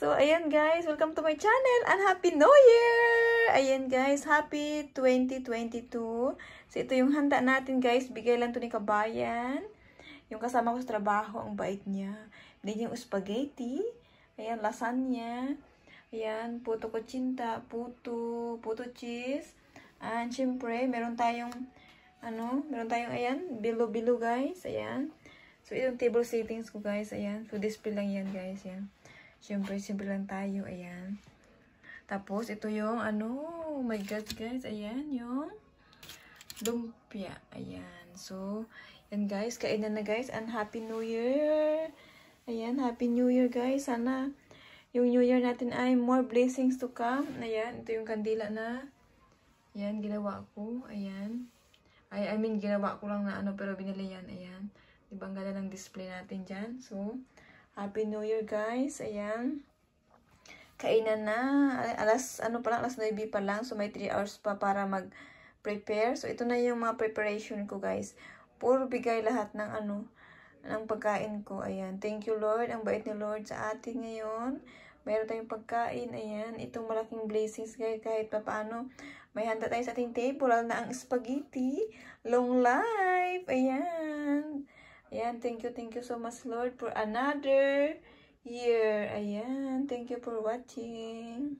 So, ayan guys, welcome to my channel and Happy New Year! Ayan guys, Happy 2022. So, ito yung handa natin guys. Bigay lang to ni Kabayan. Yung kasama ko sa trabaho, ang bait niya. Then yung spaghetti. Ayan, lasagna. Ayan, puto kutsinta, puto, puto cheese. And, syempre, meron tayong, ano, meron tayong, ayan, bilo-bilo guys. Ayan. So, itong table settings ko guys. Ayan, food display lang yan guys. Ayan. Siyempre, simple lang tayo. Ayan. Tapos, ito yung ano, oh my God, guys. Ayan, yung lumpia. Ayan. So, yan guys. Kainan na guys. And Happy New Year! Ayan, Happy New Year guys. Sana yung New Year natin ay more blessings to come. Ayan, ito yung kandila na Ayan, ginawa ko. Ayan. I, I mean, ginawa ko lang na ano, pero binili yan. Ayan. Diba, ang gala ng display natin dyan. So, Happy New Year guys. Ayan. Kainan na. Alas, ano pa lang, alas 9 pa lang. So, may 3 hours pa para mag-prepare. So, ito na yung mga preparation ko guys. Puro bigay lahat ng ano, ng pagkain ko. Ayan. Thank you Lord. Ang bait ni Lord sa atin ngayon. Meron tayong pagkain. Ayan. Itong malaking blessings guys. Kahit pa paano. May handa tayo sa ating table. na ang spaghetti. Long life. Ayan. Ayan, thank you, thank you so much, Lord, for another year. Ayan, thank you for watching.